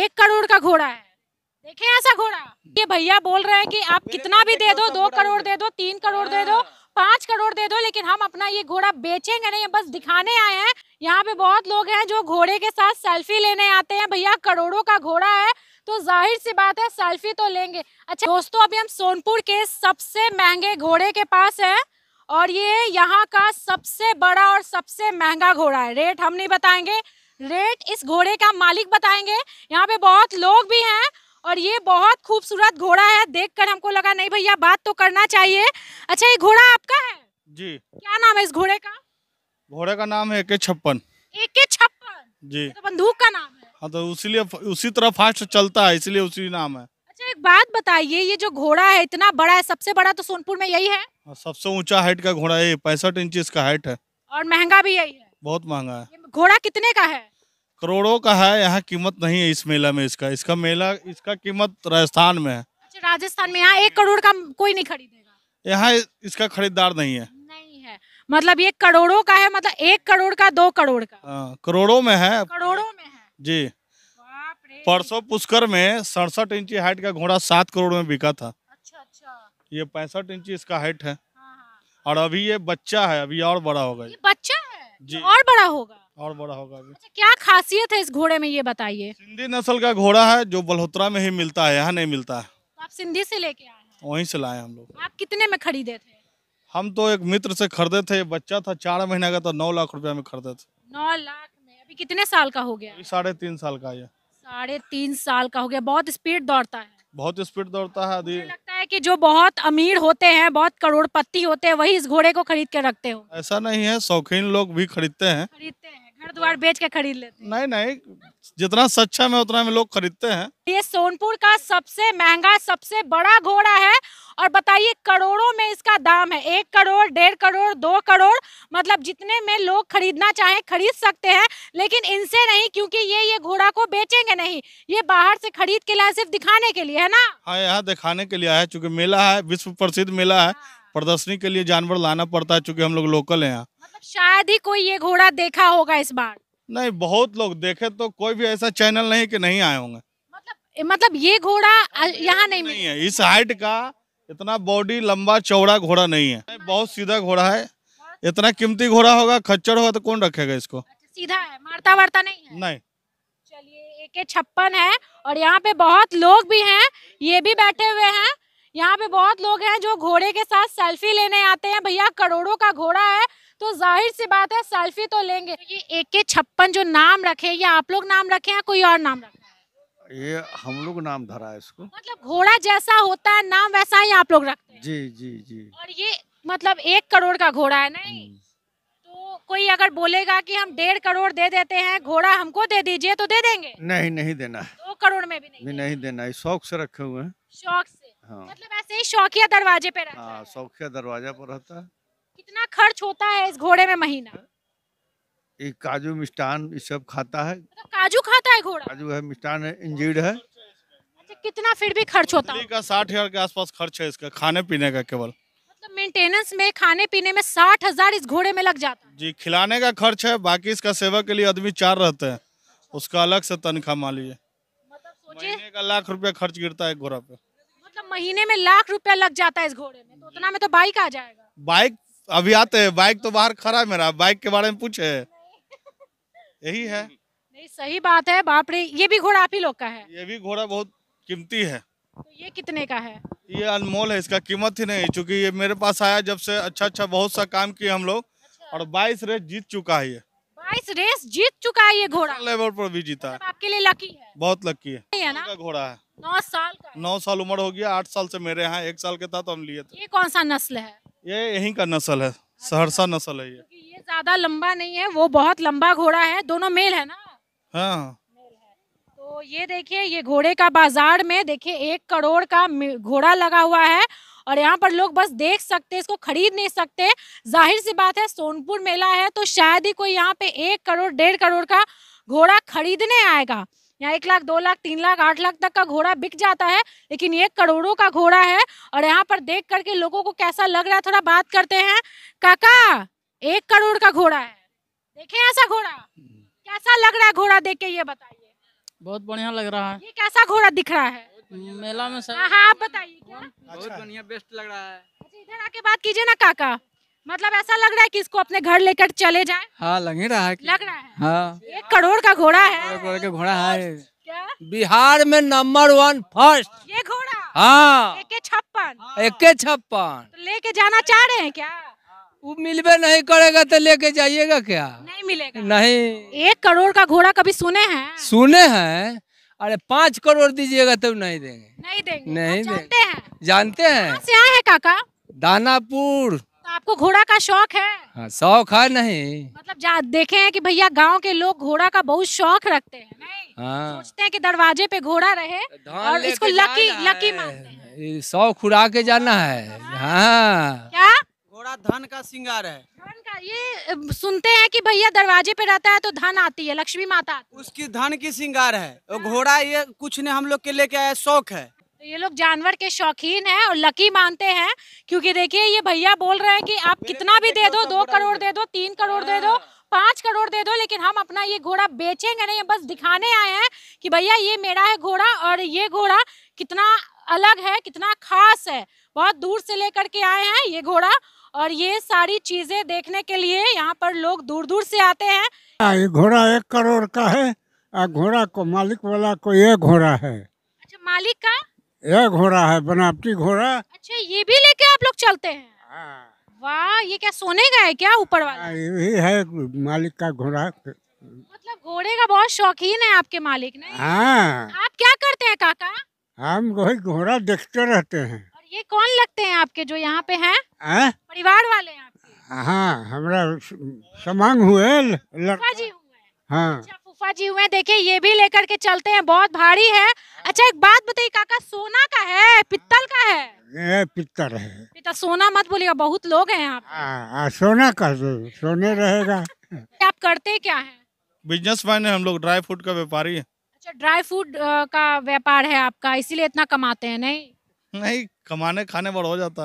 एक करोड़ का घोड़ा है देखे ऐसा घोड़ा ये भैया बोल रहे हैं कि आप कितना भी दे दो दो करोड़ दे दो तीन करोड़ दे दो हाँ। पांच करोड़ दे दो लेकिन हम अपना ये घोड़ा बेचेंगे नहीं बस दिखाने आए हैं यहाँ पे बहुत लोग हैं जो घोड़े के साथ सेल्फी लेने आते हैं भैया करोड़ों का घोड़ा है तो जाहिर सी बात है सेल्फी तो लेंगे अच्छा दोस्तों अभी हम सोनपुर के सबसे महंगे घोड़े के पास है और ये यहाँ का सबसे बड़ा और सबसे महंगा घोड़ा है रेट हम नहीं बताएंगे रेट इस घोड़े का मालिक बताएंगे यहाँ पे बहुत लोग भी हैं और ये बहुत खूबसूरत घोड़ा है देखकर हमको लगा नहीं भैया बात तो करना चाहिए अच्छा ये घोड़ा आपका है जी क्या नाम है इस घोड़े का घोड़े का नाम है एके छप्पन एके छप्पन जी तो बंदूक का नाम है हाँ तो उसीलिए उसी तरह फास्ट चलता है इसलिए उसी नाम है अच्छा एक बात बताइए ये जो घोड़ा है इतना बड़ा है सबसे बड़ा तो सोनपुर में यही है हाँ, सबसे ऊंचा हाइट का घोड़ा है पैंसठ इंच इसका हाइट है और महंगा भी यही है बहुत महंगा है घोड़ा कितने का है करोड़ों का है यहाँ कीमत नहीं है इस मेला में इसका इसका मेला इसका कीमत राजस्थान में है अच्छा राजस्थान में यहाँ एक करोड़ का कोई नहीं खरीदेगा यहाँ इसका खरीदार नहीं है मतलब ये करोड़ों का है मतलब एक करोड़ का दो करोड़ का हाँ, करोड़ों में है करोड़ों में है जी परसों पुष्कर में सड़सठ इंची हाइट का घोड़ा सात करोड़ में बिका था अच्छा अच्छा ये पैंसठ इंची इसका हाइट है हाँ, हाँ। और अभी ये बच्चा है अभी और बड़ा होगा ये बच्चा है जी तो और बड़ा होगा और बड़ा होगा अभी अच्छा, क्या खासियत है इस घोड़े में ये बताइए सिंधी नस्ल का घोड़ा है जो बल्होत्रा में ही मिलता है यहाँ नहीं मिलता है तो आप सिंधी से लेके आए वहीं से लाए हम लोग आप कितने में खरीदे थे हम तो एक मित्र से खरीदे थे बच्चा था चार महीने का तो नौ लाख रुपया में खरीदे थे नौ लाख में अभी कितने साल का हो गया साढ़े तीन साल का ये साढ़े तीन साल का हो गया बहुत स्पीड दौड़ता है बहुत स्पीड दौड़ता है अभी लगता है कि जो बहुत अमीर होते हैं बहुत करोड़पति होते हैं वही इस घोड़े को खरीद के रखते हो ऐसा नहीं है शौकीन लोग भी खरीदते हैं खरीदते हैं घर द्वार बेच के खरीद लेते हैं नहीं नहीं जितना सक्षम में उतना में लोग खरीदते हैं ये सोनपुर का सबसे महंगा सबसे बड़ा घोड़ा है और बताइए करोड़ों में इसका दाम है एक करोड़ डेढ़ करोड़ दो करोड़ मतलब जितने में लोग खरीदना चाहे खरीद सकते हैं लेकिन इनसे नहीं क्योंकि ये ये घोड़ा को बेचेंगे नहीं ये बाहर से खरीद के लाए सिर्फ दिखाने के लिए है ना हाँ यहाँ दिखाने के लिए है चूँकि मेला है विश्व प्रसिद्ध मेला है हाँ। प्रदर्शनी के लिए जानवर लाना पड़ता है चूँकि हम लोग लोकल हैं यहाँ मतलब शायद ही कोई ये घोड़ा देखा होगा इस बार नहीं बहुत लोग देखे तो कोई भी ऐसा चैनल नहीं कि नहीं आए होंगे मतलब मतलब ये घोड़ा यहाँ नहीं, नहीं है इस हाइट का इतना बॉडी लंबा चौड़ा घोड़ा नहीं है अच्छा। बहुत सीधा घोड़ा है इतना कीमती घोड़ा होगा खच्चर होगा तो कौन रखेगा इसको अच्छा, सीधा है मारता वारता नहीं है नहीं चलिए एक छप्पन है और यहाँ पे बहुत लोग भी हैं ये भी बैठे हुए हैं यहाँ पे बहुत लोग हैं जो घोड़े के साथ सेल्फी लेने आते हैं भैया करोड़ों का घोड़ा है तो जाहिर सी बात है सेल्फी तो लेंगे तो ये एक के छप्पन जो नाम रखे ये आप लोग नाम रखे हैं कोई और नाम रखे ये हम लोग नाम धरा है इसको मतलब घोड़ा जैसा होता है नाम वैसा ही आप लोग रखते हैं जी जी जी और ये मतलब एक करोड़ का घोड़ा है नहीं हम्म। तो कोई अगर बोलेगा की हम डेढ़ करोड़ दे देते हैं घोड़ा हमको दे दीजिए तो दे देंगे नहीं नहीं देना है दो करोड़ में भी नहीं, देना शौक से रखे हुए हैं शौक से हाँ मतलब ऐसे ही शौकिया दरवाजे पे रहता हाँ, है शौकिया दरवाजा पर रहता है कितना खर्च होता है इस घोड़े में महीना एक हाँ। काजू मिष्टान ये सब खाता है मतलब काजू खाता है घोड़ा काजू है मिष्टान है इंजीड है अच्छा कितना फिर भी खर्च होता है साठ हजार के आसपास खर्च है इसका खाने पीने का केवल मतलब मेंटेनेंस में खाने पीने में साठ हजार इस घोड़े में लग जाता है जी खिलाने का खर्च है बाकी इसका सेवा के लिए आदमी चार रहते हैं उसका अलग से तनख्वाह मान लीजिए मतलब सोचिए का लाख रुपया खर्च गिरता है घोड़ा पे महीने में लाख रुपया लग जाता है इस घोड़े में तो उतना में तो बाइक आ जाएगा बाइक अभी आते हैं बाइक तो बाहर खड़ा है मेरा बाइक के बारे में पूछे यही है नहीं सही बात है बाप रे ये भी घोड़ा आप ही लोग का है ये भी घोड़ा बहुत कीमती है तो ये कितने का है ये अनमोल है इसका कीमत ही नहीं चूँकि ये मेरे पास आया जब से अच्छा अच्छा बहुत सा काम किए हम लोग अच्छा। और बाईस रेस जीत चुका है ये बाईस रेस जीत चुका है ये घोड़ा लेवल पर भी जीता है मतलब आपके लिए लकी है बहुत लकी है घोड़ा है नौ साल का नौ साल उम्र हो गया आठ साल से मेरे यहाँ एक साल के था तो हम लिए थे ये कौन सा नस्ल है ये यहीं का नस्ल है अच्छा। सहरसा नस्ल है ये ये ज्यादा लंबा नहीं है वो बहुत लंबा घोड़ा है दोनों मेल है ना हाँ तो ये देखिए ये घोड़े का बाजार में देखिए एक करोड़ का घोड़ा लगा हुआ है और यहाँ पर लोग बस देख सकते इसको खरीद नहीं सकते जाहिर सी बात है सोनपुर मेला है तो शायद ही कोई यहाँ पे एक करोड़ डेढ़ करोड़ का घोड़ा खरीदने आएगा यहाँ एक लाख दो लाख तीन लाख आठ लाख तक का घोड़ा बिक जाता है लेकिन ये करोड़ों का घोड़ा है और यहाँ पर देख करके लोगों को कैसा लग रहा है थोड़ा बात करते हैं काका एक करोड़ का घोड़ा है देखे ऐसा घोड़ा कैसा लग रहा है घोड़ा देख के ये बताइए बहुत बढ़िया लग रहा है ये कैसा घोड़ा दिख रहा है मेला में सर हाँ, हाँ आप बताइए क्या अच्छा। बहुत बढ़िया बेस्ट लग रहा है अच्छा, इधर आके बात कीजिए ना काका मतलब ऐसा लग रहा है कि इसको अपने घर लेकर चले जाए हाँ लग ही रहा है लग रहा है हाँ एक करोड़ का घोड़ा है करोड़ का घोड़ा है बिहार में नंबर वन फर्स्ट ये घोड़ा हाँ एक छप्पन एक छप्पन तो लेके जाना चाह रहे हैं क्या वो मिलवे नहीं करेगा तो लेके जाइएगा क्या नहीं मिलेगा नहीं एक करोड़ का घोड़ा कभी सुने हैं सुने हैं अरे पाँच करोड़ दीजिएगा तब तो नहीं देंगे नहीं देंगे नहीं देंगे जानते हैं जानते हैं से आए हैं काका दानापुर आपको घोड़ा का शौक है हाँ, शौक है नहीं मतलब देखे हैं कि भैया गांव के लोग घोड़ा का बहुत शौक रखते हैं नहीं हाँ। सोचते हैं कि दरवाजे पे घोड़ा रहे और इसको लकी लकी मानते हैं शौक उड़ा के जाना है हाँ क्या घोड़ा धन का सिंगार है धन का ये सुनते हैं कि भैया दरवाजे पे रहता है तो धन आती है लक्ष्मी माता उसकी धन की सिंगार है घोड़ा ये कुछ ने हम लोग के लेके आया शौक है तो ये लोग जानवर के शौकीन हैं और लकी मानते हैं क्योंकि देखिए ये भैया बोल रहे हैं कि आप कितना भी दे दो दो करोड़ दे दो तीन करोड़ दे दो हाँ। पाँच करोड़ दे दो लेकिन हम अपना ये घोड़ा बेचेंगे नहीं बस दिखाने आए हैं कि भैया ये मेरा है घोड़ा और ये घोड़ा कितना अलग है कितना खास है बहुत दूर से लेकर के आए हैं ये घोड़ा और ये सारी चीजें देखने के लिए यहाँ पर लोग दूर दूर से आते हैं ये घोड़ा एक करोड़ का है घोड़ा को मालिक वाला को ये घोड़ा है अच्छा मालिक का यह घोड़ा है बनावटी घोड़ा अच्छा ये भी लेके आप लोग चलते हैं हाँ। वाह ये क्या सोने का है क्या ऊपर वाला हाँ, ये है मालिक का घोड़ा मतलब घोड़े का बहुत शौकीन है आपके मालिक ने हाँ आप क्या करते हैं काका हम वही घोड़ा देखते रहते हैं और ये कौन लगते हैं आपके जो यहाँ पे हैं है? हाँ? परिवार वाले हैं हाँ हमारा समांग हुए लड़का जी हुए हाँ अच्छा, फूफा जी हुए देखिए ये भी लेकर के चलते हैं बहुत भारी है अच्छा एक बात बताइए काका सोना का है पित्तल का है पित्तल है पित्तल सोना मत बोलिएगा बहुत लोग हैं आप हाँ, हाँ, सोना का सोने रहेगा आप करते क्या है बिजनेस मैन है हम लोग ड्राई फ्रूट का व्यापारी है अच्छा ड्राई फ्रूट का व्यापार है आपका इसीलिए इतना कमाते हैं नहीं नहीं कमाने खाने पर हो जाता है